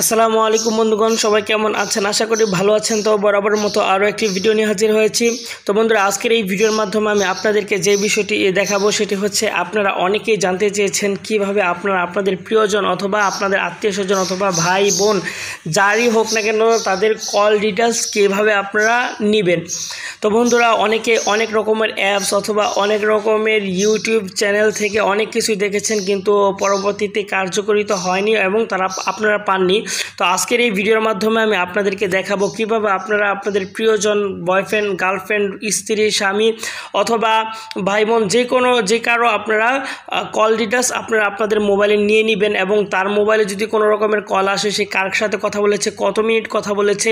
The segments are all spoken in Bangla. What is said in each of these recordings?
আসসালামু আলাইকুম বন্ধুগণ সবাই কেমন আছেন আশা করি ভালো আছেন তো বরাবর মতো আরও একটি ভিডিও নিয়ে হাজির হয়েছি তো বন্ধুরা আজকের এই ভিডিওর মাধ্যমে আমি আপনাদেরকে যে বিষয়টি দেখাবো সেটি হচ্ছে আপনারা অনেকেই জানতে চেয়েছেন কিভাবে আপনারা আপনাদের প্রিয়জন অথবা আপনাদের আত্মীয় স্বজন অথবা ভাই বোন যারই হোক না কেন তাদের কল ডিটেলস কীভাবে আপনারা নেবেন তো বন্ধুরা অনেকে অনেক রকমের অ্যাপস অথবা অনেক রকমের ইউটিউব চ্যানেল থেকে অনেক কিছুই দেখেছেন কিন্তু পরবর্তীতে কার্যকরিত হয়নি এবং তারা আপনারা পাননি তো আজকের এই ভিডিওর মাধ্যমে আমি আপনাদেরকে দেখাবো কিভাবে আপনারা আপনাদের প্রিয়জন বয়ফ্রেন্ড গার্লফ্রেন্ড স্ত্রী স্বামী অথবা ভাই বোন যে কোনো যে কারো আপনারা কল ডিটেলস আপনারা আপনাদের মোবাইলে নিয়ে নেবেন এবং তার মোবাইলে যদি কোনো রকমের কল আসে সে কার সাথে কথা বলেছে কত মিনিট কথা বলেছে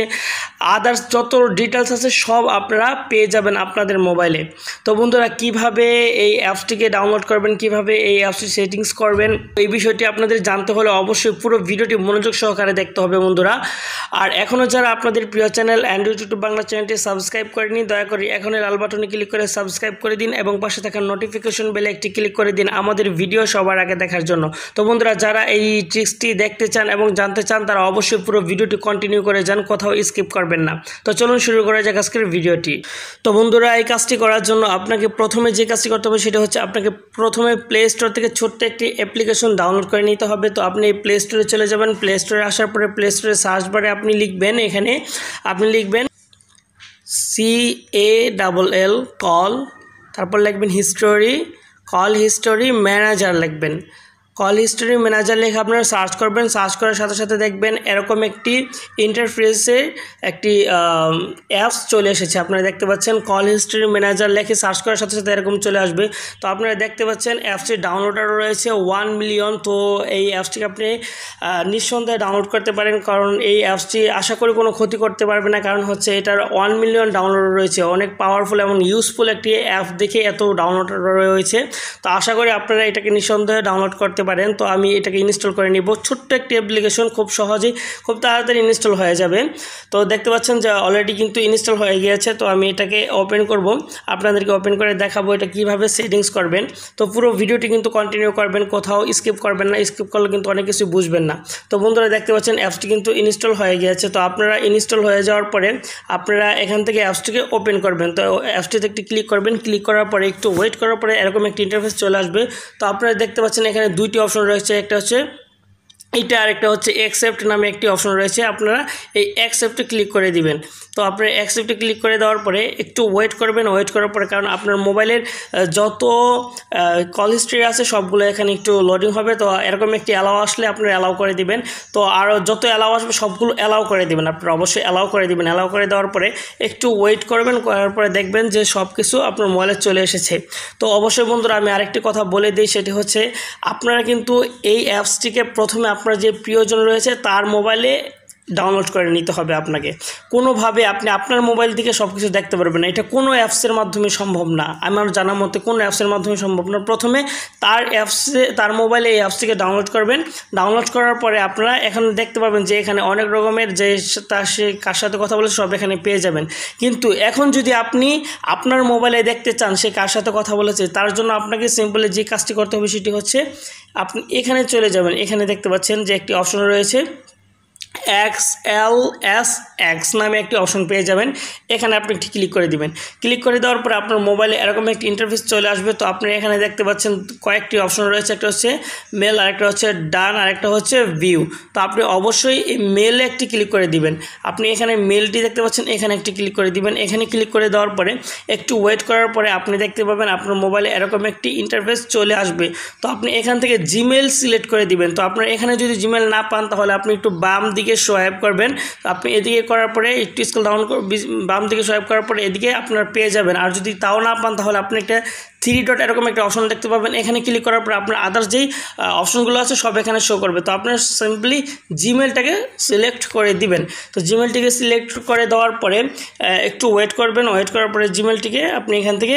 আদার্স যত ডিটেলস আছে সব আপনারা পেয়ে যাবেন আপনাদের মোবাইলে তো বন্ধুরা কিভাবে এই অ্যাপসটিকে ডাউনলোড করবেন কিভাবে এই অ্যাপসটি সেটিংস করবেন এই বিষয়টি আপনাদের জানতে হলে অবশ্যই পুরো ভিডিওটি মনোযোগ সহকারে সহকারে দেখতে হবে বন্ধুরা আর এখনও যারা আপনাদের প্রিয় চ্যানেল অ্যান্ড্রয়েড ইউটিউব বাংলা চ্যানেলটি সাবস্ক্রাইব করেনি দয়া করে এখনই লাল বাটনে ক্লিক করে সাবস্ক্রাইব করে দিন এবং পাশে থাকা নোটিফিকেশন বেলে একটি ক্লিক করে দিন আমাদের ভিডিও সবার আগে দেখার জন্য তো বন্ধুরা যারা এই ট্রিক্সটি দেখতে চান এবং জানতে চান তারা অবশ্যই পুরো ভিডিওটি কন্টিনিউ করে যান কোথাও স্কিপ করবেন না তো চলুন শুরু করা যাক আজকের ভিডিওটি তো বন্ধুরা এই কাজটি করার জন্য আপনাকে প্রথমে যে কাজটি করতে হবে সেটা হচ্ছে আপনাকে প্রথমে প্লে স্টোর থেকে ছোট্ট একটি অ্যাপ্লিকেশন ডাউনলোড করে নিতে হবে তো আপনি এই প্লে স্টোরে চলে যাবেন প্লে স্টোরে আসার পরে প্লে স্টোরে সার্চ বারে আপনি লিখবেন এখানে আপনি লিখবেন C A double L call তারপর লিখবেন হিস্টোরি কল হিস্টোরি ম্যানেজার লিখবেন কল হিস্টোরি ম্যানেজার লিখে আপনারা সার্চ করবেন সার্চ করার সাথে সাথে দেখবেন এরকম একটি ইন্টারফেসে একটি অ্যাপস চলে এসেছে আপনারা দেখতে পাচ্ছেন কল হিস্টোরি ম্যানেজার লেখে সার্চ করার সাথে সাথে এরকম চলে আসবে তো আপনারা দেখতে পাচ্ছেন অ্যাপসটি ডাউনলোডারও রয়েছে ওয়ান মিলিয়ন তো এই অ্যাপসটিকে আপনি নিঃসন্দেহে ডাউনলোড করতে পারেন কারণ এই অ্যাপসটি আশা করি কোনো ক্ষতি করতে পারবে না কারণ হচ্ছে এটার ওয়ান মিলিয়ন ডাউনলোড রয়েছে অনেক পাওয়ারফুল এবং ইউজফুল একটি অ্যাপ দেখে এত ডাউনলোড রয়েছে তো আশা করি আপনারা এটাকে নিঃসন্দেহে ডাউনলোড করতে পারেন তো আমি এটাকে ইনস্টল করে নিব ছোট্ট একটি অ্যাপ্লিকেশন খুব সহজেই খুব তাড়াতাড়ি ইনস্টল হয়ে যাবে তো দেখতে পাচ্ছেন যে অলরেডি কিন্তু ইনস্টল হয়ে গিয়েছে তো আমি এটাকে ওপেন করব আপনাদেরকে ওপেন করে দেখাবো এটা কিভাবে সেটিংস করবেন তো পুরো ভিডিওটি কিন্তু কন্টিনিউ করবেন কোথাও স্কিপ করবেন না স্কিপ করলে কিন্তু অনেক কিছু বুঝবেন না তো বন্ধুরা দেখতে পাচ্ছেন অ্যাপসটি কিন্তু ইনস্টল হয়ে গিয়েছে তো আপনারা ইনস্টল হয়ে যাওয়ার পরে আপনারা এখান থেকে অ্যাপসটিকে ওপেন করবেন তো অ্যাপসটিতে একটি ক্লিক করবেন ক্লিক করার পরে একটু ওয়েট করার পরে এরকম একটি ইন্টারফেস চলে আসবে তো আপনারা দেখতে পাচ্ছেন এখানে দুইটি অপশন রয়েছে একটা হচ্ছে এটা আরেকটা হচ্ছে অ্যাকসেপ্ট নামে একটি অপশন রয়েছে আপনারা এই অ্যাকসেপ্টে ক্লিক করে দিবেন তো আপনার অ্যাকসেপ্টে ক্লিক করে দেওয়ার পরে একটু ওয়েট করবেন ওয়েট করার পরে কারণ আপনার মোবাইলের যত কল হিস্ট্রি আছে সবগুলো এখানে একটু লোডিং হবে তো এরকম একটি অ্যালাউ আসলে আপনারা অ্যালাউ করে দিবেন তো আরও যত অ্যালাউ আসবে সবগুলো অ্যালাউ করে দিবেন আপনারা অবশ্যই অ্যালাউ করে দিবেন অ্যালাউ করে দেওয়ার পরে একটু ওয়েট করবেন করার পরে দেখবেন যে সব কিছু আপনার মোবাইলে চলে এসেছে তো অবশ্যই বন্ধুরা আমি আরেকটি কথা বলে দিই সেটি হচ্ছে আপনারা কিন্তু এই অ্যাপসটিকে প্রথমে আপনার যে প্রিয়জন রয়েছে তার মোবাইলে ডাউনলোড করে নিতে হবে আপনাকে কোনোভাবে আপনি আপনার মোবাইল থেকে সব কিছু দেখতে পারবেন না এটা কোনো অ্যাপসের মাধ্যমে সম্ভব না আমার জানা মতে কোনো অ্যাপসের মাধ্যমে সম্ভব না প্রথমে তার অ্যাপসে তার মোবাইলে এই অ্যাপসটিকে ডাউনলোড করবেন ডাউনলোড করার পরে আপনারা এখানে দেখতে পাবেন যে এখানে অনেক রকমের যে তার সে কার সাথে কথা বলেছে সব এখানে পেয়ে যাবেন কিন্তু এখন যদি আপনি আপনার মোবাইলে দেখতে চান সে কার সাথে কথা বলেছে তার জন্য আপনাকে সিম্পলি যে কাজটি করতে হবে সেটি হচ্ছে আপনি এখানে চলে যাবেন এখানে দেখতে পাচ্ছেন যে একটি অপশন রয়েছে এক্স এল এস এক্স নামে একটি অপশন পেয়ে যাবেন এখানে আপনি একটি ক্লিক করে দিবেন ক্লিক করে দেওয়ার পর আপনার মোবাইলে এরকম একটি ইন্টারফেস চলে আসবে তো আপনি এখানে দেখতে পাচ্ছেন কয়েকটি অপশন রয়েছে একটা হচ্ছে মেল আরেকটা হচ্ছে ডান আরেকটা হচ্ছে ভিউ তো আপনি অবশ্যই মেলে একটি ক্লিক করে দিবেন আপনি এখানে মেলটি দেখতে পাচ্ছেন এখানে একটি ক্লিক করে দিবেন এখানে ক্লিক করে দেওয়ার পরে একটু ওয়েট করার পরে আপনি দেখতে পাবেন আপনার মোবাইলে এরকম একটি ইন্টারফেস চলে আসবে তো আপনি এখান থেকে জিমেল সিলেক্ট করে দিবেন তো আপনার এখানে যদি জিমেল না পান তাহলে আপনি একটু বাম দিকে দিকে সোয়াইপ করবেন আপনি এদিকে করার পরে একটু স্কুল ডাউন বাম দিকে সোয়াইপ করার পরে এদিকে আপনার পেয়ে যাবেন আর যদি তাও না পান তাহলে আপনি একটা থ্রি ডট এরকম একটা অপশন দেখতে পাবেন এখানে ক্লিক করার পরে আপনার আদার্স যেই অপশনগুলো আছে সব এখানে শো করবে তো আপনার সিম্পলি জিমেলটাকে সিলেক্ট করে দিবেন তো জিমেলটিকে সিলেক্ট করে দেওয়ার পরে একটু ওয়েট করবেন ওয়েট করার পরে জিমেলটিকে আপনি এখান থেকে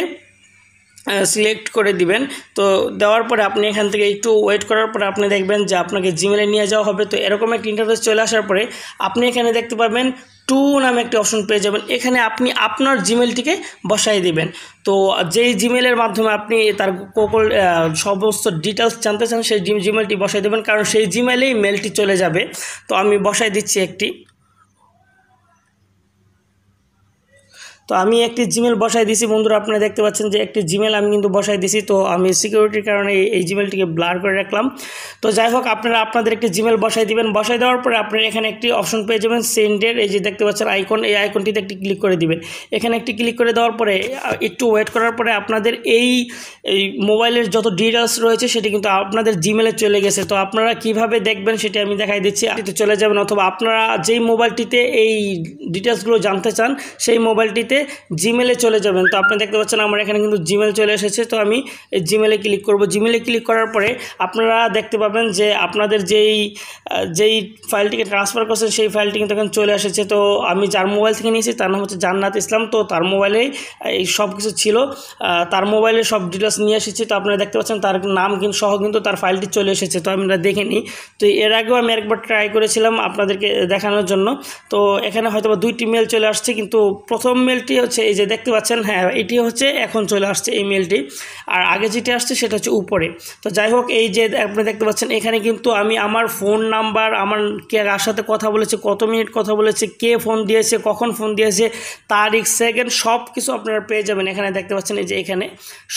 সিলেক্ট করে দিবেন তো দেওয়ার পরে আপনি এখান থেকে একটু ওয়েট করার পরে আপনি দেখবেন যে আপনাকে জিমেলে নিয়ে যাওয়া হবে তো এরকম একটা ইন্টারফেস চলে আসার পরে আপনি এখানে দেখতে পাবেন টু নামে একটি অপশন পেয়ে যাবেন এখানে আপনি আপনার জিমেলটিকে বসাই দিবেন তো যেই জিমেলের মাধ্যমে আপনি তার কোকল সমস্ত ডিটেলস জানতে চান সেই জিমেলটি বসাই দেবেন কারণ সেই জিমেলেই মেলটি চলে যাবে তো আমি বসাই দিচ্ছি একটি তো আমি একটি জিমেল বসাই দিছি বন্ধুরা আপনারা দেখতে পাচ্ছেন যে একটি জিমেল আমি কিন্তু বসাই দিছি তো আমি সিকিউরিটির কারণে এই জিমেলটিকে ব্লার করে রাখলাম তো যাই হোক আপনারা আপনাদের একটি জিমেল বসাই দিবেন বসাই দেওয়ার পরে আপনারা এখানে একটি অপশন পেয়ে যাবেন সেন্ডের এই যে দেখতে পাচ্ছেন আইকন এই আইকনটিতে একটি ক্লিক করে দিবেন এখানে একটি ক্লিক করে দেওয়ার পরে একটু ওয়েট করার পরে আপনাদের এই এই মোবাইলের যত ডিটেলস রয়েছে সেটি কিন্তু আপনাদের জিমেলে চলে গেছে তো আপনারা কিভাবে দেখবেন সেটি আমি দেখাই দিচ্ছি চলে যাবেন অথবা আপনারা যেই মোবাইলটিতে এই ডিটেলসগুলো জানতে চান সেই মোবাইলটিতে কেটে জিমেলে চলে যাবেন তো আপনি দেখতে পাচ্ছেন আমার এখানে কিন্তু জিমেল চলে এসেছে তো আমি জিমেলে ক্লিক করব জিমেলে ক্লিক করার পরে আপনারা দেখতে পাবেন যে আপনাদের যেই যেই ফাইলটিকে ট্রান্সফার করছেন সেই ফাইলটি কিন্তু এখন চলে এসেছে তো আমি যার মোবাইল থেকে নিয়েছি তার নাম হচ্ছে জান্নাত ইসলাম তো তার মোবাইলেই এই সব কিছু ছিল তার মোবাইলে সব ডিটেলস নিয়ে এসেছি তো আপনারা দেখতে পাচ্ছেন তার নাম কিন্তু সহ কিন্তু তার ফাইলটি চলে এসেছে তো আমরা দেখে নিই তো এর আগেও আমি একবার ট্রাই করেছিলাম আপনাদেরকে দেখানোর জন্য তো এখানে হয়তো বা দুইটি মেল চলে আসছে কিন্তু প্রথম মেল ইমেলটি হচ্ছে এই যে দেখতে পাচ্ছেন হ্যাঁ এটি হচ্ছে এখন চলে আসছে এই আর আগে যেটি আসছে সেটা হচ্ছে উপরে তো যাই হোক এই যে আপনি দেখতে পাচ্ছেন এখানে কিন্তু আমি আমার ফোন নাম্বার আমার কে কার সাথে কথা বলেছে কত মিনিট কথা বলেছে কে ফোন দিয়েছে কখন ফোন দিয়েছে তারিখ সেকেন্ড সব কিছু আপনারা পেয়ে যাবেন এখানে দেখতে পাচ্ছেন এই যে এখানে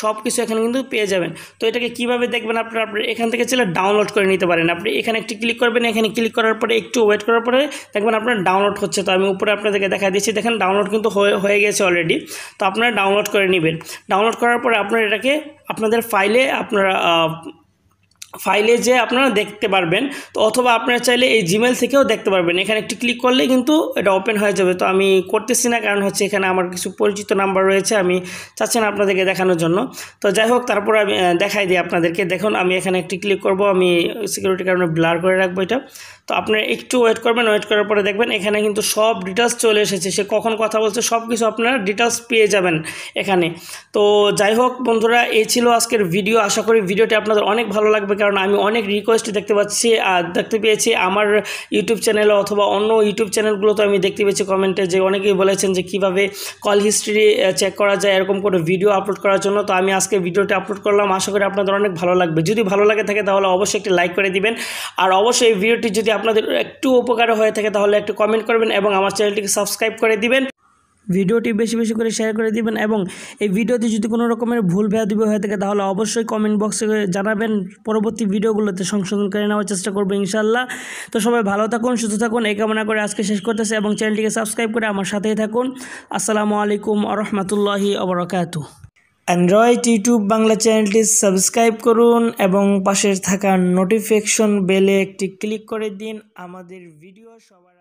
সব কিছু এখানে কিন্তু পেয়ে যাবেন তো এটাকে কিভাবে দেখবেন আপনারা আপনার এখান থেকে চলে ডাউনলোড করে নিতে পারেন আপনি এখানে একটি ক্লিক করবেন এখানে ক্লিক করার পরে একটু ওয়েট করার পরে দেখবেন আপনার ডাউনলোড হচ্ছে তো আমি উপরে আপনাদেরকে দেখা দিচ্ছি দেখেন ডাউনলোড কিন্তু হয়ে হয়ে গেছে অলরেডি তো আপনারা ডাউনলোড করে নেবেন ডাউনলোড করার পরে আপনারা এটাকে আপনাদের ফাইলে আপনারা ফাইলে যে আপনারা দেখতে পারবেন তো অথবা আপনারা চাইলে এই জিমেল থেকেও দেখতে পারবেন এখানে একটি ক্লিক করলে কিন্তু এটা ওপেন হয়ে যাবে তো আমি করতেছি না কারণ হচ্ছে এখানে আমার কিছু পরিচিত নাম্বার রয়েছে আমি চাচ্ছি না আপনাদেরকে দেখানোর জন্য তো যাই হোক তারপর আমি দেখাই দিই আপনাদেরকে দেখুন আমি এখানে একটি ক্লিক করব আমি সিকিউরিটি কারণে ব্লার করে রাখবো এটা তো আপনারা একটু ওয়েট করবেন ওয়েট করার পরে দেখবেন এখানে কিন্তু সব ডিটেলস চলে এসেছে সে কখন কথা বলছে সব কিছু আপনারা ডিটেলস পেয়ে যাবেন এখানে তো যাই হোক বন্ধুরা এই ছিল আজকের ভিডিও আশা করি ভিডিওটি আপনাদের অনেক ভালো লাগবে কারণ আমি অনেক রিকোয়েস্ট দেখতে পাচ্ছি আর দেখতে পেয়েছি আমার ইউটিউব চ্যানেলে অথবা অন্য ইউটিউব চ্যানেলগুলোতে আমি দেখতে পেয়েছি কমেন্টে যে অনেকেই বলেছেন যে কিভাবে কল হিস্ট্রি চেক করা যায় এরকম কোনো ভিডিও আপলোড করার জন্য তো আমি আজকে ভিডিওটি আপলোড করলাম আশা করি আপনাদের অনেক ভালো লাগবে যদি ভালো লাগে থাকে তাহলে অবশ্যই একটি লাইক করে দিবেন আর অবশ্যই এই ভিডিওটি যদি আপনাদের একটু উপকার হয়ে থাকে তাহলে একটু কমেন্ট করবেন এবং আমার চ্যানেলটিকে সাবস্ক্রাইব করে দিবেন ভিডিওটি বেশি বেশি করে শেয়ার করে দিবেন এবং এই ভিডিওতে যদি কোনো রকমের ভুল ভেয়াদুবি হয়ে থাকে তাহলে অবশ্যই কমেন্ট বক্সে জানাবেন পরবর্তী ভিডিওগুলোতে সংশোধন করে নেওয়ার চেষ্টা করবো ইনশাল্লাহ তো সবাই ভালো থাকুন সুস্থ থাকুন এই কামনা করে আজকে শেষ করতেছে এবং চ্যানেলটিকে সাবস্ক্রাইব করে আমার সাথেই থাকুন আসসালামু আলাইকুম আ রহমতুল্লাহি আবরকাতু অ্যান্ড্রয়েড ইউটিউব বাংলা চ্যানেলটি সাবস্ক্রাইব করুন এবং পাশের থাকা নোটিফিকেশন বেলে একটি ক্লিক করে দিন আমাদের ভিডিও সবার